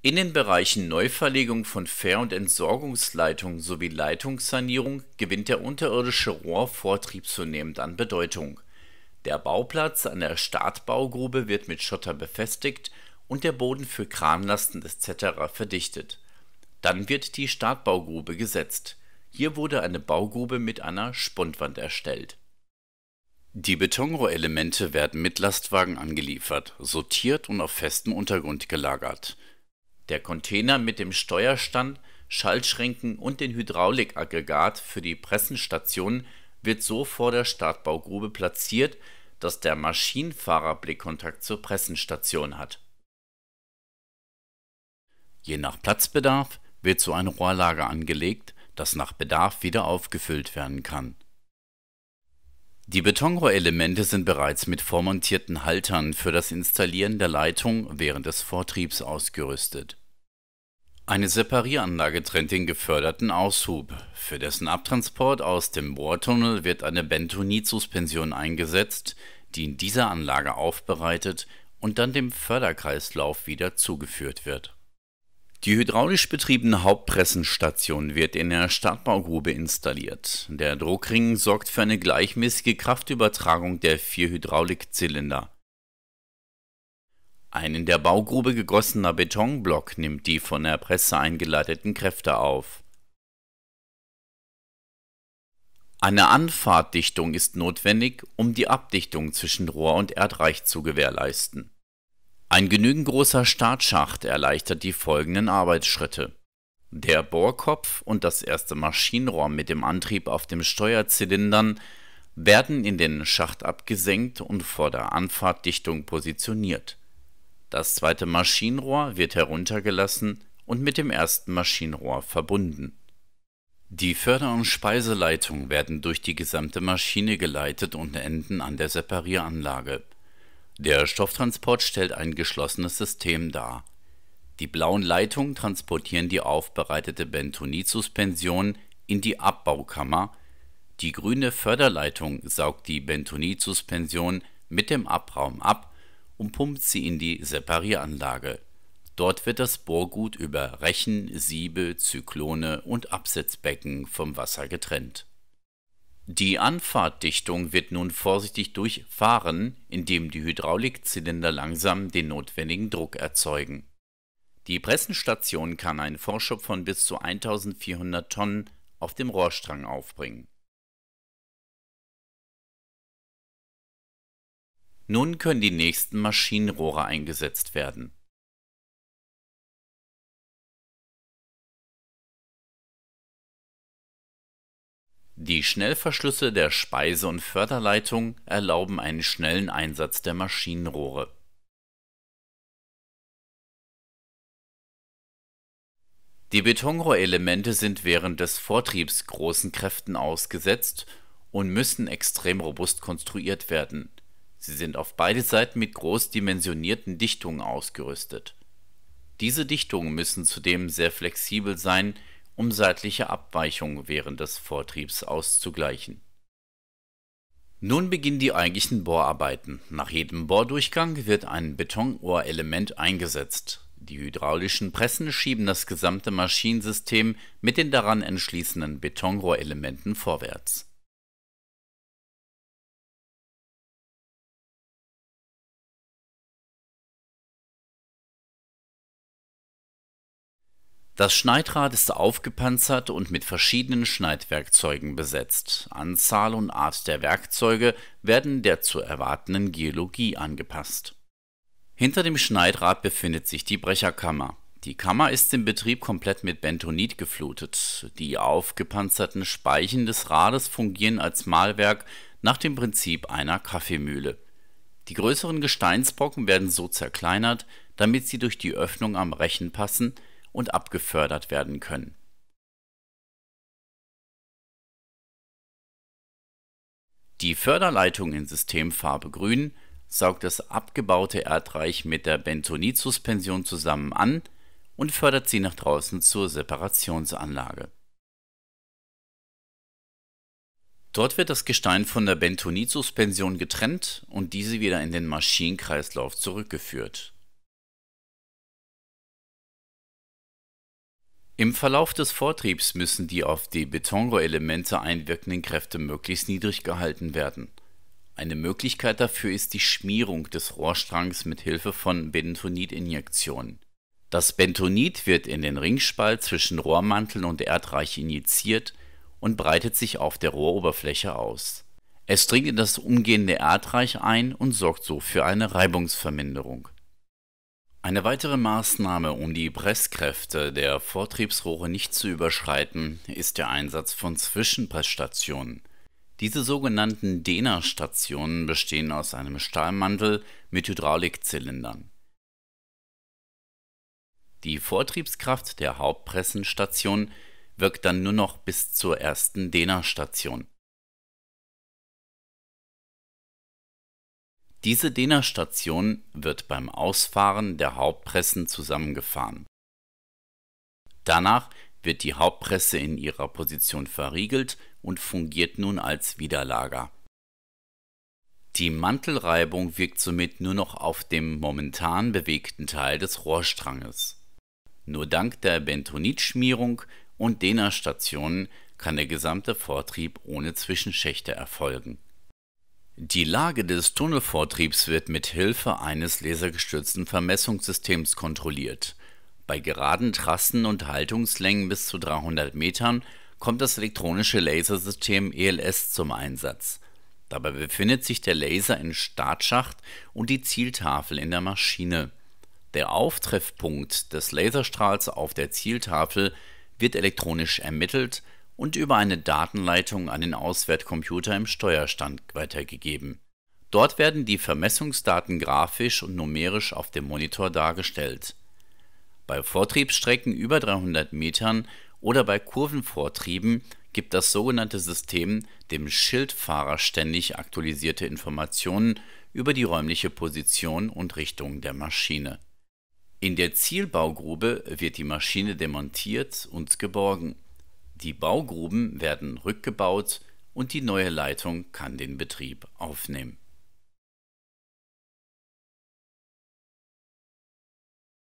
In den Bereichen Neuverlegung von Fähr und Entsorgungsleitungen sowie Leitungssanierung gewinnt der unterirdische Rohrvortrieb zunehmend an Bedeutung. Der Bauplatz an der Startbaugrube wird mit Schotter befestigt und der Boden für Kranlasten etc. verdichtet. Dann wird die Startbaugrube gesetzt. Hier wurde eine Baugrube mit einer Spundwand erstellt. Die Betonrohrelemente werden mit Lastwagen angeliefert, sortiert und auf festem Untergrund gelagert der Container mit dem Steuerstand, Schaltschränken und dem Hydraulikaggregat für die Pressenstation wird so vor der Startbaugrube platziert, dass der Maschinenfahrer Blickkontakt zur Pressenstation hat. Je nach Platzbedarf wird so ein Rohrlager angelegt, das nach Bedarf wieder aufgefüllt werden kann die Betonrohrelemente sind bereits mit vormontierten Haltern für das Installieren der Leitung während des Vortriebs ausgerüstet. Eine Separieranlage trennt den geförderten Aushub. Für dessen Abtransport aus dem Bohrtunnel wird eine Bentonit-Suspension eingesetzt, die in dieser Anlage aufbereitet und dann dem Förderkreislauf wieder zugeführt wird die hydraulisch betriebene Hauptpressenstation wird in der Startbaugrube installiert. Der Druckring sorgt für eine gleichmäßige Kraftübertragung der vier Hydraulikzylinder. Ein in der Baugrube gegossener Betonblock nimmt die von der Presse eingeleiteten Kräfte auf. Eine Anfahrtdichtung ist notwendig, um die Abdichtung zwischen Rohr und Erdreich zu gewährleisten ein genügend großer Startschacht erleichtert die folgenden Arbeitsschritte. Der Bohrkopf und das erste Maschinenrohr mit dem Antrieb auf dem Steuerzylindern werden in den Schacht abgesenkt und vor der Anfahrtdichtung positioniert. Das zweite Maschinenrohr wird heruntergelassen und mit dem ersten Maschinenrohr verbunden. Die Förder- und Speiseleitung werden durch die gesamte Maschine geleitet und enden an der Separieranlage der Stofftransport stellt ein geschlossenes System dar. Die blauen Leitungen transportieren die aufbereitete Bentonitsuspension in die Abbaukammer, die grüne Förderleitung saugt die Bentonitsuspension mit dem Abraum ab und pumpt sie in die Separieranlage. Dort wird das Bohrgut über Rechen, Siebe, Zyklone und Absetzbecken vom Wasser getrennt die Anfahrtdichtung wird nun vorsichtig durchfahren, indem die Hydraulikzylinder langsam den notwendigen Druck erzeugen. Die Pressenstation kann einen Vorschub von bis zu 1400 Tonnen auf dem Rohrstrang aufbringen. Nun können die nächsten Maschinenrohre eingesetzt werden Die Schnellverschlüsse der Speise und Förderleitung erlauben einen schnellen Einsatz der Maschinenrohre. Die Betonrohrelemente sind während des Vortriebs großen Kräften ausgesetzt und müssen extrem robust konstruiert werden. Sie sind auf beide Seiten mit großdimensionierten Dichtungen ausgerüstet. Diese Dichtungen müssen zudem sehr flexibel sein um seitliche Abweichungen während des Vortriebs auszugleichen. Nun beginnen die eigentlichen Bohrarbeiten. Nach jedem Bohrdurchgang wird ein Betonohrelement eingesetzt. Die hydraulischen Pressen schieben das gesamte Maschinensystem mit den daran entschließenden Betonrohrelementen vorwärts Das Schneidrad ist aufgepanzert und mit verschiedenen Schneidwerkzeugen besetzt. Anzahl und Art der Werkzeuge werden der zu erwartenden Geologie angepasst. Hinter dem Schneidrad befindet sich die Brecherkammer. Die Kammer ist im Betrieb komplett mit Bentonit geflutet. Die aufgepanzerten Speichen des Rades fungieren als Mahlwerk nach dem Prinzip einer Kaffeemühle. Die größeren Gesteinsbrocken werden so zerkleinert, damit sie durch die Öffnung am Rechen passen – und abgefördert werden können. Die Förderleitung in Systemfarbe Grün saugt das abgebaute Erdreich mit der Bentonitsuspension zusammen an und fördert sie nach draußen zur Separationsanlage. Dort wird das Gestein von der Bentonitsuspension getrennt und diese wieder in den Maschinenkreislauf zurückgeführt Im Verlauf des Vortriebs müssen die auf die Betonrohrelemente einwirkenden Kräfte möglichst niedrig gehalten werden. Eine Möglichkeit dafür ist die Schmierung des Rohrstrangs mit Hilfe von bentonit Das Bentonit wird in den Ringspalt zwischen Rohrmantel und Erdreich injiziert und breitet sich auf der Rohroberfläche aus. Es dringt in das umgehende Erdreich ein und sorgt so für eine Reibungsverminderung eine weitere Maßnahme, um die Presskräfte der Vortriebsrohre nicht zu überschreiten, ist der Einsatz von Zwischenpressstationen. Diese sogenannten Dehnerstationen bestehen aus einem Stahlmantel mit Hydraulikzylindern. Die Vortriebskraft der Hauptpressenstation wirkt dann nur noch bis zur ersten Dehnerstation Diese Dehnerstation wird beim Ausfahren der Hauptpressen zusammengefahren. Danach wird die Hauptpresse in ihrer Position verriegelt und fungiert nun als Widerlager. Die Mantelreibung wirkt somit nur noch auf dem momentan bewegten Teil des Rohrstranges. Nur dank der Bentonitschmierung und Dehnerstationen kann der gesamte Vortrieb ohne Zwischenschächte erfolgen die Lage des Tunnelvortriebs wird mit Hilfe eines lasergestützten Vermessungssystems kontrolliert. Bei geraden Trassen und Haltungslängen bis zu 300 Metern kommt das elektronische Lasersystem ELS zum Einsatz. Dabei befindet sich der Laser im Startschacht und die Zieltafel in der Maschine. Der Auftreffpunkt des Laserstrahls auf der Zieltafel wird elektronisch ermittelt und über eine Datenleitung an den Auswertcomputer im Steuerstand weitergegeben. Dort werden die Vermessungsdaten grafisch und numerisch auf dem Monitor dargestellt. Bei Vortriebsstrecken über 300 Metern oder bei Kurvenvortrieben gibt das sogenannte System dem Schildfahrer ständig aktualisierte Informationen über die räumliche Position und Richtung der Maschine. In der Zielbaugrube wird die Maschine demontiert und geborgen die Baugruben werden rückgebaut und die neue Leitung kann den Betrieb aufnehmen